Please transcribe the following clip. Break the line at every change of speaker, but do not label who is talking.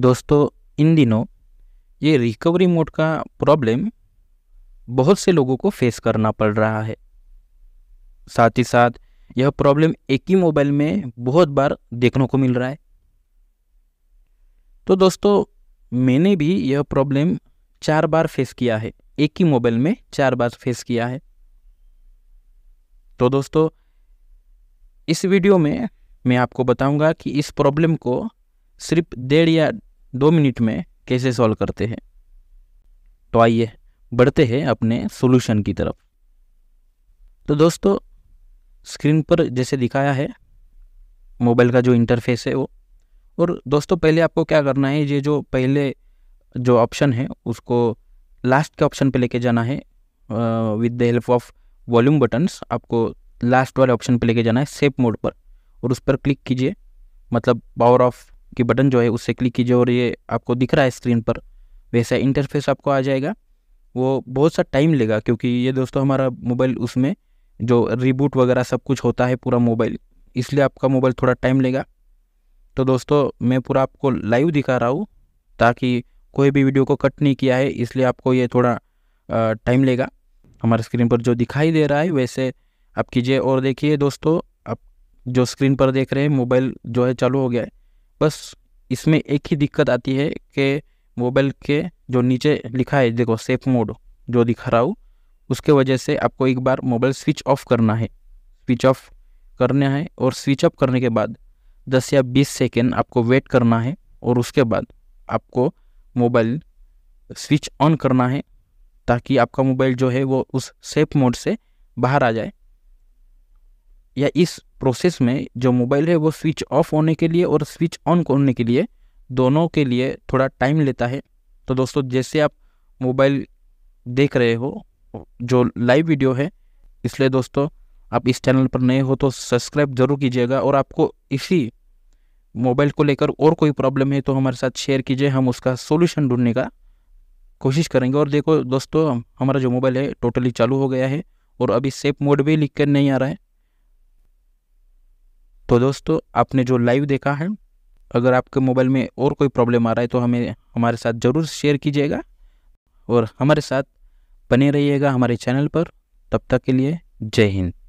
दोस्तों इन दिनों ये रिकवरी मोड का प्रॉब्लम बहुत से लोगों को फेस करना पड़ रहा है साथ ही साथ यह प्रॉब्लम एक ही मोबाइल में बहुत बार देखने को मिल रहा है तो दोस्तों मैंने भी यह प्रॉब्लम चार बार फेस किया है एक ही मोबाइल में चार बार फेस किया है तो दोस्तों इस वीडियो में मैं आपको बताऊंगा कि इस प्रॉब्लम को सिर्फ डेढ़ या दो मिनट में कैसे सॉल्व करते हैं तो आइए बढ़ते हैं अपने सॉल्यूशन की तरफ तो दोस्तों स्क्रीन पर जैसे दिखाया है मोबाइल का जो इंटरफेस है वो और दोस्तों पहले आपको क्या करना है ये जो पहले जो ऑप्शन है उसको लास्ट के ऑप्शन पे लेके जाना है with the help of volume buttons आपको लास्ट वाले ऑप्शन पे लेके जाना है सेफ मोड पर और उस पर क्लिक कीजिए मतलब पावर ऑफ की बटन जो है उससे क्लिक कीजिए और ये आपको दिख रहा है स्क्रीन पर वैसा इंटरफेस आपको आ जाएगा वो बहुत सा टाइम लेगा क्योंकि ये दोस्तों हमारा मोबाइल उसमें जो रिबूट वगैरह सब कुछ होता है पूरा मोबाइल इसलिए आपका मोबाइल थोड़ा टाइम लेगा तो दोस्तों मैं पूरा आपको लाइव दिखा रहा हूँ ताकि कोई भी वीडियो को कट नहीं किया है इसलिए आपको ये थोड़ा टाइम लेगा हमारे स्क्रीन पर जो दिखाई दे रहा है वैसे आप कीजिए और देखिए दोस्तों आप जो स्क्रीन पर देख रहे हैं मोबाइल जो है चालू हो गया है बस इसमें एक ही दिक्कत आती है कि मोबाइल के जो नीचे लिखा है देखो सेफ मोड जो दिखा रहा हूँ उसके वजह से आपको एक बार मोबाइल स्विच ऑफ करना है स्विच ऑफ करना है और स्विच ऑफ करने के बाद 10 या 20 सेकेंड आपको वेट करना है और उसके बाद आपको मोबाइल स्विच ऑन करना है ताकि आपका मोबाइल जो है वो उस सेफ मोड से बाहर आ जाए या इस प्रोसेस में जो मोबाइल है वो स्विच ऑफ होने के लिए और स्विच ऑन करने के लिए दोनों के लिए थोड़ा टाइम लेता है तो दोस्तों जैसे आप मोबाइल देख रहे हो जो लाइव वीडियो है इसलिए दोस्तों आप इस चैनल पर नए हो तो सब्सक्राइब जरूर कीजिएगा और आपको इसी मोबाइल को लेकर और कोई प्रॉब्लम है तो हमारे साथ शेयर कीजिए हम उसका सोल्यूशन ढूंढने का कोशिश करेंगे और देखो दोस्तों हमारा जो मोबाइल है टोटली चालू हो गया है और अभी सेफ मोड भी लिख कर नहीं आ रहा है तो दोस्तों आपने जो लाइव देखा है अगर आपके मोबाइल में और कोई प्रॉब्लम आ रहा है तो हमें हमारे साथ ज़रूर शेयर कीजिएगा और हमारे साथ बने रहिएगा हमारे चैनल पर तब तक के लिए जय हिंद